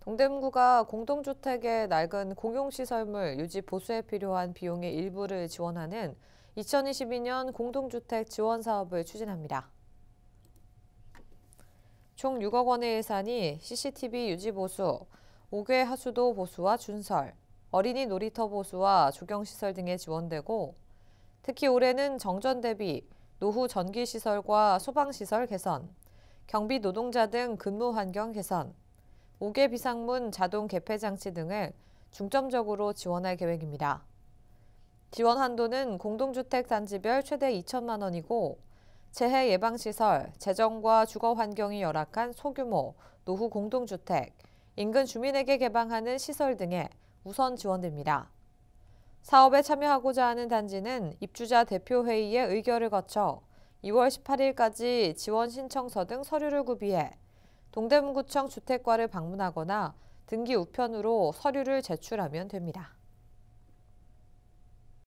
동대문구가 공동주택의 낡은 공용시설물 유지 보수에 필요한 비용의 일부를 지원하는 2022년 공동주택 지원 사업을 추진합니다. 총 6억 원의 예산이 CCTV 유지 보수, 5개 하수도 보수와 준설, 어린이 놀이터 보수와 조경시설 등에 지원되고 특히 올해는 정전 대비, 노후 전기시설과 소방시설 개선, 경비 노동자 등 근무 환경 개선, 5개 비상문 자동 개폐 장치 등을 중점적으로 지원할 계획입니다. 지원 한도는 공동주택 단지별 최대 2천만 원이고 재해 예방 시설, 재정과 주거 환경이 열악한 소규모 노후 공동주택, 인근 주민에게 개방하는 시설 등에 우선 지원됩니다. 사업에 참여하고자 하는 단지는 입주자 대표회의의 의결을 거쳐 2월 18일까지 지원 신청서 등 서류를 구비해 동대문구청 주택과를 방문하거나 등기 우편으로 서류를 제출하면 됩니다.